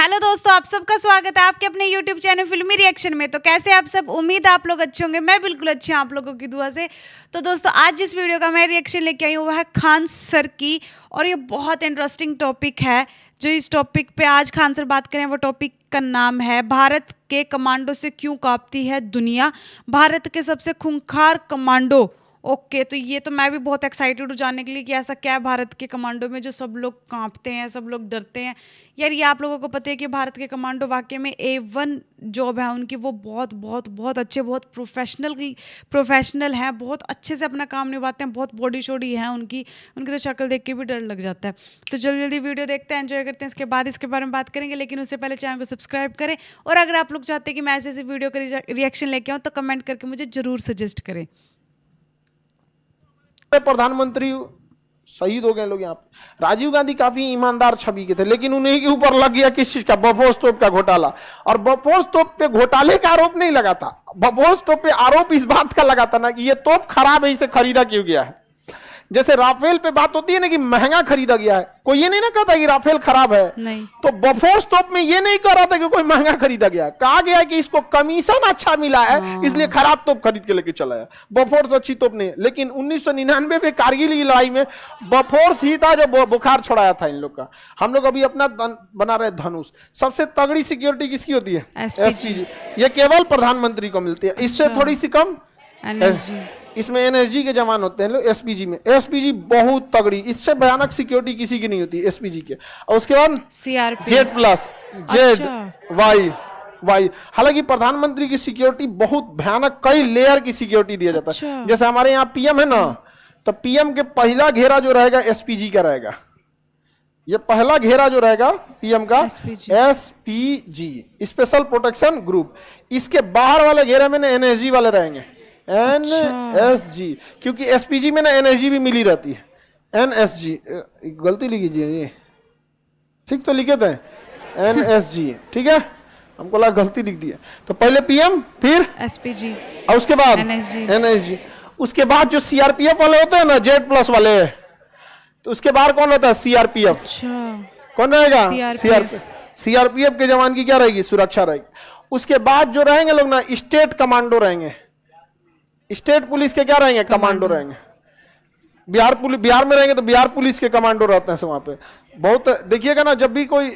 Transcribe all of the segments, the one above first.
Hello दोस्तों आप सबका स्वागत है आपके अपने यूट्यूब चैनल फिल्मी रिएक्शन में तो कैसे आप सब उम्मीद आप लोग अच्छे होंगे मैं बिल्कुल अच्छी हूँ आप लोगों की दुआ से तो दोस्तों आज जिस वीडियो का मैं रिएक्शन लेके आई हूँ वह है खान सर की और ये बहुत इंटरेस्टिंग टॉपिक है जो इस टॉपिक पे आज खान सर बात करें वो टॉपिक का नाम है भारत के कमांडो से क्यों कांपती है दुनिया भारत के सबसे खूंखार कमांडो ओके okay, तो ये तो मैं भी बहुत एक्साइटेड हूँ जाने के लिए कि ऐसा क्या है भारत के कमांडो में जो सब लोग कांपते हैं सब लोग डरते हैं यार ये आप लोगों को पता है कि भारत के कमांडो वाकई में ए वन जॉब है उनकी वो बहुत बहुत बहुत अच्छे बहुत प्रोफेशनल प्रोफेशनल हैं बहुत अच्छे से अपना काम निभाते हैं बहुत बॉडी शोडी है उनकी उनकी तो शक्ल देख के भी डर लग जाता है तो जल्दी जल्दी वीडियो देखते हैं इन्जॉय करते हैं इसके बाद इसके बारे में बात करेंगे लेकिन उससे पहले चैनल को सब्सक्राइब करें और अगर आप लोग चाहते हैं कि मैं ऐसे ऐसे वीडियो का रिएक्शन लेके आऊँ तो कमेंट करके मुझे ज़रूर सजेस्ट करें पे प्रधानमंत्री शहीद हो गए लोग यहाँ पे राजीव गांधी काफी ईमानदार छवि के थे लेकिन उन्हीं के ऊपर लग गया किस चीज का बफोस तोप का घोटाला और बफोस तोप पे घोटाले का आरोप नहीं लगा था बफोर्स तोप पे आरोप इस बात का लगा था ना कि ये तोप खराब है इसे खरीदा क्यों गया है जैसे राफेल पे बात होती है ना कि महंगा खरीदा गया है कोई ये नहीं ना कहता कि राफेल खराब है नहीं तो बफोर्स तोप में ये नहीं कह रहा था कि कोई महंगा खरीदा गया है कहा गया है कि इसको कमीशन अच्छा मिला है हाँ। इसलिए खराब तोप खरीद के लेके चला है बफोर्स अच्छी तोप नहीं लेकिन उन्नीस में कारगिल की लड़ाई में बफोर्स ही था जो बुखार छोड़ाया था इन लोग का हम लोग अभी अपना बना रहे धनुष सबसे तगड़ी सिक्योरिटी किसकी होती है एस ये केवल प्रधानमंत्री को मिलती है इससे अच्छा। थोड़ी सी कम इसमें एनएसजी के जवान होते हैं लोग एसपीजी में एसपीजी बहुत तगड़ी इससे भयानक सिक्योरिटी किसी की नहीं होती एसपीजी के और उसके बाद CRP Z plus Z Y Y हालांकि प्रधानमंत्री की सिक्योरिटी बहुत भयानक कई लेयर की सिक्योरिटी दिया जाता है अच्छा। जैसे हमारे यहाँ पीएम है ना तो पीएम के पहला घेरा जो रहेगा एसपीजी का रहेगा ये पहला घेरा जो रहेगा पीएम का S P G special protection group इसके बाहर वाले घेरे में ना एनएसजी वाले रहेंगे एन एस जी क्योंकि एस पी जी में ना एन जी भी मिली रहती है एन एस जी गलती लिखी जी जी ठीक तो लिखे थे एन एस जी ठीक है हमको लगा गलती लिख दी है तो पहले पीएम फिर एसपीजी और उसके बाद एनएसजी उसके बाद जो सीआरपीएफ वाले होते हैं ना जेड प्लस वाले तो उसके बाद कौन होता है सीआरपीएफ एफ अच्छा। कौन रहेगा सीआरपीएफ सीआरपीएफ के जवान की क्या रहेगी सुरक्षा रहेगी उसके बाद जो रहेंगे लोग ना स्टेट कमांडो रहेंगे स्टेट पुलिस के क्या रहेंगे कमांडो रहेंगे बिहार पुलिस बिहार में रहेंगे तो बिहार पुलिस के कमांडो रहते हैं वहां पे बहुत देखिएगा ना जब भी कोई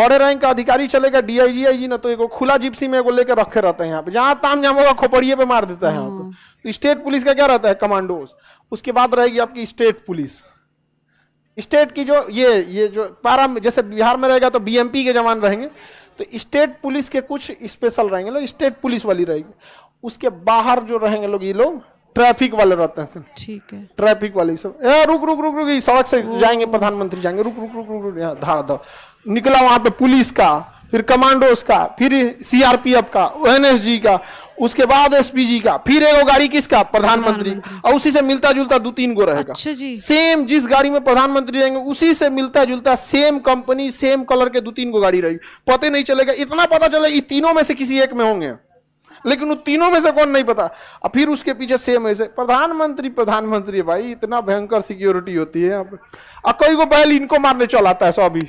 बड़े रैंक का अधिकारी चलेगा डीआईजी आई जी ना तो एक खुला जिप्सी में लेकर रखे रहते हैं यहाँ पे जहां ताम जाम होगा खोपड़िए पे मार देता है यहाँ पे हाँ। तो स्टेट पुलिस का क्या रहता है कमांडो उसके बाद रहेगी आपकी स्टेट पुलिस स्टेट की जो ये ये जो पारा जैसे बिहार में रहेगा तो बीएमपी के जवान रहेंगे तो स्टेट पुलिस के कुछ स्पेशल रहेंगे मतलब स्टेट पुलिस वाली रहेगी उसके बाहर जो रहेंगे लोग ये लोग ट्रैफिक वाले रहते हैं ठीक है ट्रैफिक वाले सब ए, रुक रुक रुक रुक सड़क से जाएंगे प्रधानमंत्री जाएंगे रुक रुक रुक रुक रुक धार दो निकला वहां पे पुलिस का फिर कमांडोस का फिर सीआरपीएफ का ओएनएसजी का उसके बाद एसपीजी का फिर एगो गाड़ी किसका प्रधानमंत्री और उसी से मिलता जुलता दो तीन गो रहेगा अच्छा जी। सेम जिस गाड़ी में प्रधानमंत्री रहेंगे उसी से मिलता जुलता सेम कंपनी सेम कलर के दो तीन गो गाड़ी रहेगी पता नहीं चलेगा इतना पता चले तीनों में से किसी एक में होंगे लेकिन उन तीनों में से कौन नहीं पता अब फिर उसके पीछे सेम ऐसे प्रधानमंत्री प्रधानमंत्री भाई इतना भयंकर सिक्योरिटी होती है अब कई को बैल इनको मारने चलाता है सभी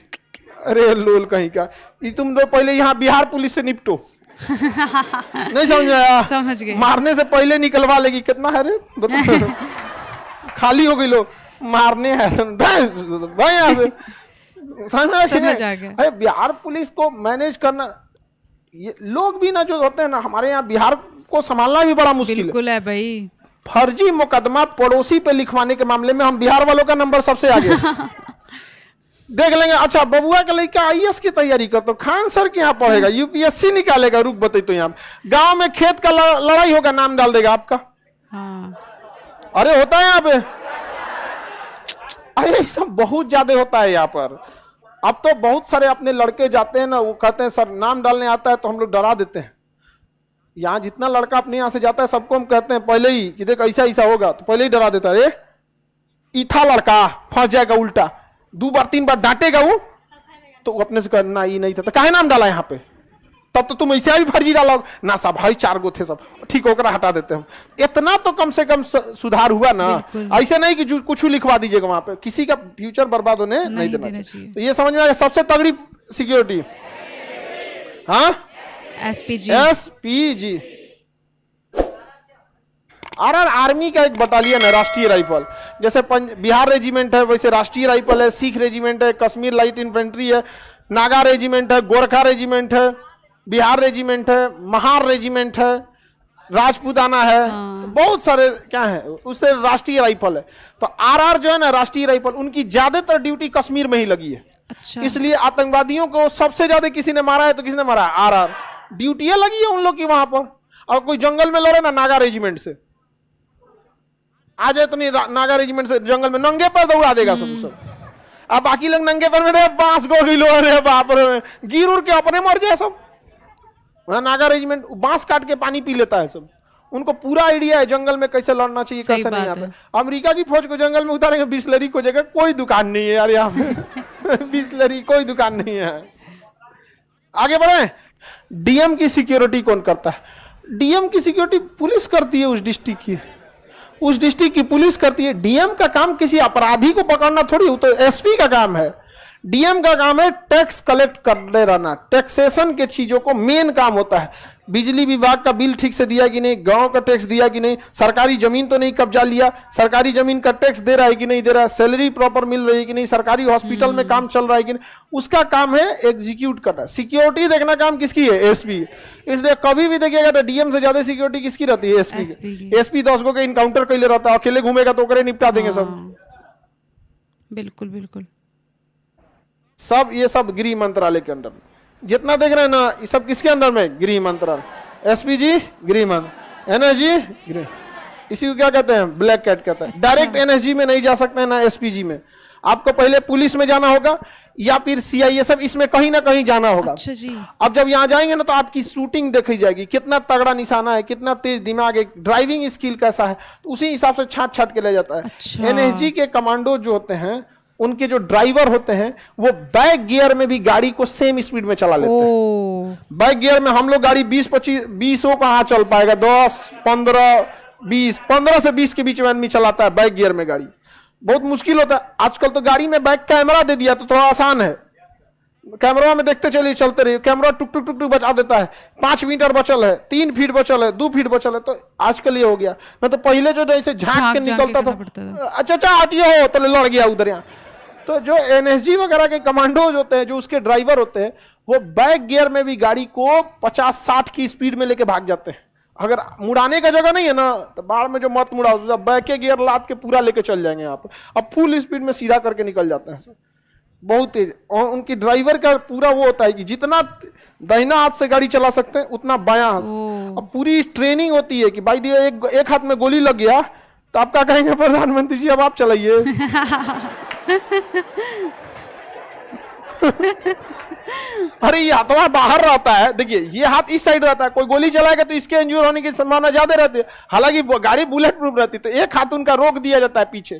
अरे लोल कहीं का ये तुम लोग पहले यहाँ बिहार पुलिस से निपटो नहीं समझ आया समझ गए मारने से पहले निकलवा लेगी कितना है रे खाली हो गई लोग मारने हैं समझ आ गया बिहार पुलिस को मैनेज करना ये लोग भी ना जो होते हैं ना हमारे यहाँ बिहार को संभालना भी बड़ा मुश्किल बिल्कुल है भाई फर्जी मुकदमा पड़ोसी पे लिखवाने के मामले में हम बिहार वालों का नंबर सबसे आगे देख लेंगे अच्छा बबुआ के लड़का आईएएस की तैयारी कर तो खान सर के यहाँ पढ़ेगा यूपीएससी निकालेगा रुक बताई तो यहाँ गांव में खेत का लड़ाई होगा नाम डाल देगा आपका हाँ। अरे होता है यहाँ पे अरे सब बहुत ज्यादा होता है यहाँ पर अब तो बहुत सारे अपने लड़के जाते हैं ना वो कहते हैं सर नाम डालने आता है तो हम लोग डरा देते हैं यहाँ जितना लड़का अपने यहाँ से जाता है सबको हम कहते हैं पहले ही कि देख ऐसा ऐसा होगा तो पहले ही डरा देता अरे इथा लड़का फंस जाएगा उल्टा दो बार तीन बार डांटेगा वो तो अपने से कहना ये नहीं था तो काहे नाम डाला यहाँ पे तब तो तुम ऐसे भी फर्जी डालो ना सब भाई हाँ, चार गो थे सब ठीक होकर हटा देते हम इतना तो कम से कम सुधार हुआ ना ऐसे नहीं कि कुछ भी लिखवा दीजिएगा वहां पे किसी का फ्यूचर बर्बाद होने नहीं, नहीं देना, देना चाहिए तो ये समझ में आया सबसे तगड़ी सिक्योरिटी हाँ P G R R army का एक बटालियन है राष्ट्रीय राइफल जैसे बिहार रेजिमेंट है वैसे राष्ट्रीय राइफल है सिख रेजिमेंट है कश्मीर लाइट इन्फेंट्री है नागा रेजिमेंट है गोरखा रेजिमेंट है बिहार रेजिमेंट है महार रेजिमेंट है राजपूताना है हाँ। बहुत सारे क्या है उससे राष्ट्रीय राइफल है तो आरआर जो है ना राष्ट्रीय राइफल उनकी ज्यादातर ड्यूटी कश्मीर में ही लगी है अच्छा। इसलिए आतंकवादियों को सबसे ज्यादा किसी ने मारा है तो किसी ने मारा है आर आर ड्यूटियां लगी है उन लोग की वहां पर और कोई जंगल में लड़े ना नागा रेजिमेंट से आ जाए तो नहीं नागा रेजिमेंट से जंगल में नंगे पर दौड़ा देगा सब हम्म। सब अब बाकी लोग नंगे पर बांस गोली लो रहे बाप रहे गिर उड़ के अपने मर जाए सब नागा रेजिमेंट बांस काट के पानी पी लेता है सब उनको पूरा आइडिया है जंगल में कैसे लड़ना चाहिए कैसे नहीं आता अमेरिका की फौज को जंगल में उतारेंगे बिस्लरी को जगह कोई दुकान नहीं है यार यहाँ पे बिस्लरी कोई दुकान नहीं है आगे बढ़े डीएम की सिक्योरिटी कौन करता है डीएम की सिक्योरिटी पुलिस करती है उस डिस्ट्रिक्ट की उस डिस्ट्रिक्ट की पुलिस करती है डीएम का काम किसी अपराधी को पकड़ना थोड़ी तो एसपी का काम है डीएम का काम है टैक्स कलेक्ट करने रहना टैक्सेशन के चीजों को मेन काम होता है बिजली विभाग का बिल ठीक से दिया कि नहीं गांव का टैक्स दिया कि नहीं सरकारी जमीन तो नहीं कब्जा लिया सरकारी जमीन का टैक्स दे रहा है कि नहीं दे रहा है सैलरी प्रॉपर मिल रही है कि नहीं सरकारी हॉस्पिटल में हम्म। काम चल रहा है कि नहीं उसका काम है एग्जीक्यूट करना सिक्योरिटी देखना काम किसकी है एसपी इसलिए कभी भी देखिएगा तो डीएम से ज्यादा सिक्योरिटी किसकी रहती है एसपी एसपी दस गो के इनकाउंटर कैले रहता है अकेले घूमेगा तो करे निपटा देंगे सब हाँ। बिल्कुल बिल्कुल सब ये सब गृह मंत्रालय के अंडर जितना देख रहे हैं ना ये सब किसके अंडर में गृह मंत्रालय एसपी जी गृह मंत्र एनएसजी गृह इसी को क्या कहते हैं ब्लैक कैट कहते हैं डायरेक्ट एनएसजी में नहीं जा सकते हैं ना एसपीजी में आपको पहले पुलिस में जाना होगा या फिर सीआईए सब इसमें कहीं ना कहीं जाना होगा अच्छा जी। अब जब यहाँ जाएंगे ना तो आपकी शूटिंग देखी जाएगी कितना तगड़ा निशाना है कितना तेज दिमाग है ड्राइविंग स्किल कैसा है तो उसी हिसाब से छाट छाट के ले जाता है अच्छा। एनएसजी के कमांडो जो होते हैं उनके जो ड्राइवर होते हैं वो बैक गियर में भी गाड़ी को सेम स्पीड में चला लेते हैं बैक गियर में हम लोग गाड़ी बीस पच्चीस बीसों कहाँ चल पाएगा दस पंद्रह बीस पंद्रह से बीस के बीच में आदमी चलाता है बैक गियर में गाड़ी बहुत मुश्किल होता है आजकल तो गाड़ी में बैक कैमरा दे दिया तो थोड़ा आसान है कैमरा में देखते चलिए चलते रहिए कैमरा टुक टुक टुक टुक बचा देता है पांच मीटर बचल है तीन फीट बचल है दो फीट बचल है तो आजकल ये हो गया मैं तो पहले जो जैसे झांक के निकलता था अच्छा अच्छा आटिए हो तो लड़ गया उधर यहाँ तो जो एनएसजी वगैरह के कमांडो होते हैं जो उसके ड्राइवर होते हैं वो बैक गियर में भी गाड़ी को 50-60 की स्पीड में लेके भाग जाते हैं अगर मुड़ाने का जगह नहीं है ना तो बाढ़ में जो मत मुड़ा मुड़ाओ तो बैके गियर लाद के पूरा लेके चल जाएंगे आप अब फुल स्पीड में सीधा करके निकल जाते हैं बहुत तेज और उनकी ड्राइवर का पूरा वो होता है कि जितना दहिना हाथ से गाड़ी चला सकते हैं उतना बाया हाथ अब पूरी ट्रेनिंग होती है कि भाई दिया एक, एक हाथ में गोली लग गया तो आप क्या कहेंगे प्रधानमंत्री जी अब आप चलाइए अरे ये हाथवा बाहर रहता है देखिए ये हाथ इस साइड रहता है कोई गोली चलाएगा तो इसके इंजूर होने की संभावना ज्यादा रहती है हालांकि गाड़ी बुलेट प्रूफ रहती है तो एक हाथ उनका रोक दिया जाता है पीछे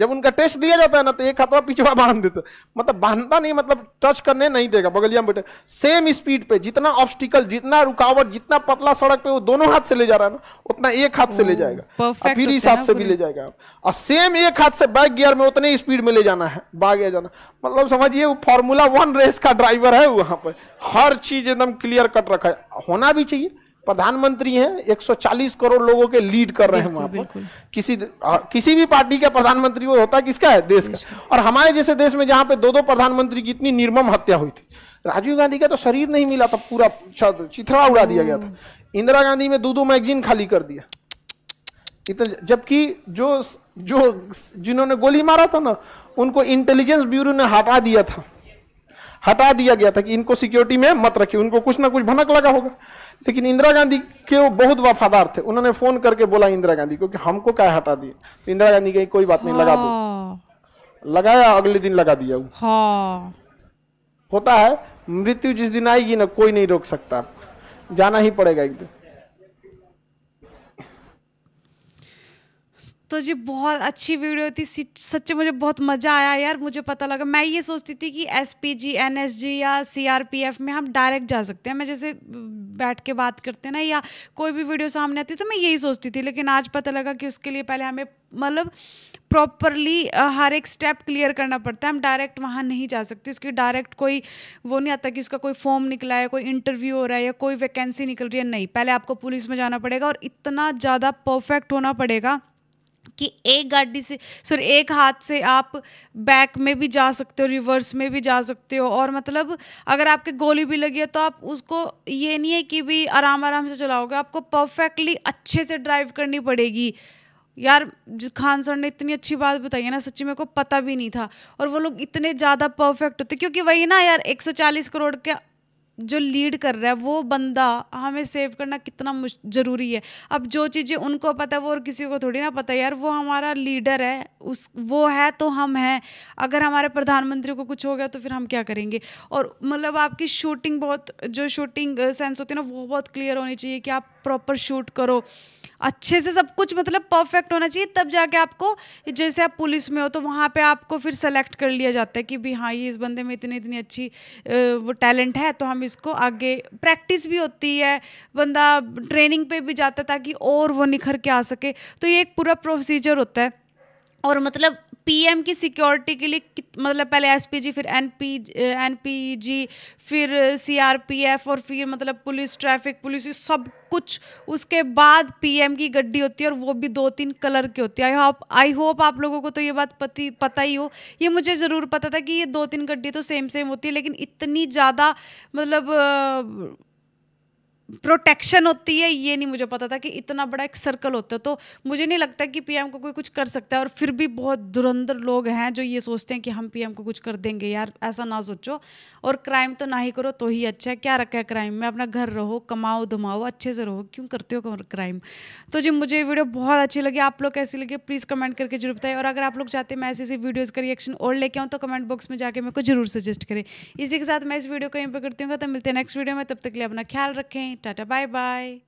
जब उनका टेस्ट लिया जाता है ना तो एक हथवा पिछवा बांध देता मतलब बांधता नहीं मतलब टच करने नहीं देगा बगलिया में बैठे सेम स्पीड पे जितना ऑब्स्टिकल जितना रुकावट जितना पतला सड़क पे वो दोनों हाथ से ले जा रहा है ना उतना एक हाथ से ले oh, जाएगा और फिर इस हाथ से भी ले जाएगा और सेम एक हाथ से बैक गियर में उतने स्पीड में ले जाना है बाग जाना मतलब समझिए वो फॉर्मूला वन रेस का ड्राइवर है वहां पर हर चीज एकदम क्लियर कट रखा है होना भी चाहिए प्रधानमंत्री हैं 140 करोड़ लोगों के लीड कर रहे हैं वहां पर किसी आ, किसी भी पार्टी का प्रधानमंत्री वो होता है किसका है देश का और हमारे जैसे देश में जहां पे दो दो प्रधानमंत्री की इतनी निर्मम हत्या हुई थी राजीव गांधी का तो शरीर नहीं मिला था पूरा चिथड़ा उड़ा दिया गया था हम्म। इंदिरा गांधी में दो दो मैगजीन खाली कर दिया इतना जबकि जो जो जिन्होंने गोली मारा था ना उनको इंटेलिजेंस ब्यूरो ने हटा दिया था हटा दिया गया था कि इनको सिक्योरिटी में मत रखिए उनको कुछ ना कुछ भनक लगा होगा लेकिन इंदिरा गांधी के वो बहुत वफादार थे उन्होंने फोन करके बोला इंदिरा गांधी क्योंकि हमको क्या हटा दिए तो इंदिरा गांधी कही कोई बात नहीं लगा दो हाँ। लगाया अगले दिन लगा दिया हाँ। होता है मृत्यु जिस दिन आएगी ना कोई नहीं रोक सकता जाना ही पड़ेगा एक दिन तो जी बहुत अच्छी वीडियो थी सच्चे मुझे बहुत मज़ा आया यार मुझे पता लगा मैं ये सोचती थी कि S P G N S G या सी आर पी एफ में हम डायरेक्ट जा सकते हैं मैं जैसे बैठ के बात करते हैं ना या कोई भी वीडियो सामने आती तो मैं यही सोचती थी लेकिन आज पता लगा कि उसके लिए पहले हमें मतलब प्रॉपरली हर एक स्टेप क्लियर करना पड़ता है हम डायरेक्ट वहाँ नहीं जा सकते उसकी डायरेक्ट कोई वो नहीं आता कि उसका कोई फॉर्म निकला है कोई इंटरव्यू हो रहा है या कोई वैकेंसी निकल रही है नहीं पहले आपको पुलिस में जाना पड़ेगा और इतना ज़्यादा परफेक्ट होना पड़ेगा कि एक गाड़ी से सॉरी एक हाथ से आप बैक में भी जा सकते हो रिवर्स में भी जा सकते हो और मतलब अगर आपके गोली भी लगी है तो आप उसको ये नहीं है कि भी आराम आराम से चलाओगे आपको परफेक्टली अच्छे से ड्राइव करनी पड़ेगी यार खान सर ने इतनी अच्छी बात बताई है ना सच्ची मेरे को पता भी नहीं था और वो लोग इतने ज़्यादा परफेक्ट होते क्योंकि वही ना यार 140 करोड़ के जो लीड कर रहा है वो बंदा हमें सेव करना कितना ज़रूरी है अब जो चीज़ें उनको पता है वो और किसी को थोड़ी ना पता यार वो हमारा लीडर है उस वो है तो हम हैं अगर हमारे प्रधानमंत्री को कुछ हो गया तो फिर हम क्या करेंगे और मतलब आपकी शूटिंग बहुत जो शूटिंग सेंस uh, होती है ना वो बहुत क्लियर होनी चाहिए कि आप प्रॉपर शूट करो अच्छे से सब कुछ मतलब परफेक्ट होना चाहिए तब जाके आपको जैसे आप पुलिस में हो तो वहाँ पे आपको फिर सेलेक्ट कर लिया जाता है कि भी हाँ ये इस बंदे में इतनी इतनी अच्छी वो टैलेंट है तो हम इसको आगे प्रैक्टिस भी होती है बंदा ट्रेनिंग पे भी जाता है ताकि और वो निखर के आ सके तो ये एक पूरा प्रोसीजर होता है और मतलब पीएम की सिक्योरिटी के लिए मतलब पहले एसपीजी फिर एनपी एनपीजी फिर सीआरपीएफ और फिर मतलब पुलिस ट्रैफिक पुलिस सब कुछ उसके बाद पीएम की गड्डी होती है और वो भी दो तीन कलर की होती है आई होप आई होप आप लोगों को तो ये बात पति पता ही हो ये मुझे ज़रूर पता था कि ये दो तीन गड्डी तो सेम सेम होती है लेकिन इतनी ज़्यादा मतलब प्रोटेक्शन होती है ये नहीं मुझे पता था कि इतना बड़ा एक सर्कल होता है तो मुझे नहीं लगता कि पीएम को कोई कुछ कर सकता है और फिर भी बहुत दुरंधर लोग हैं जो ये सोचते हैं कि हम पीएम को कुछ कर देंगे यार ऐसा ना सोचो और क्राइम तो ना ही करो तो ही अच्छा है क्या रखा है क्राइम में अपना घर रहो कमाओ धमाओ अच्छे से रहो क्यों करते हो क्राइम तो जी मुझे वीडियो बहुत अच्छी लगी आप लोग कैसी लगी प्लीज़ कमेंट करके जरूर बताए और अगर आप लोग चाहते हैं मैं ऐसी ऐसी वीडियोज़ का रिएक्शन और लेके आऊँ तो कमेंट बॉक्स में जाकर मेरे को जरूर सजेस्ट करें इसी के साथ मैं इस वीडियो को यहीं पर करती हूँ तो मिलते हैं नेक्स्ट वीडियो में तब तक लिए अपना ख्याल रखें টাটা বাই বাই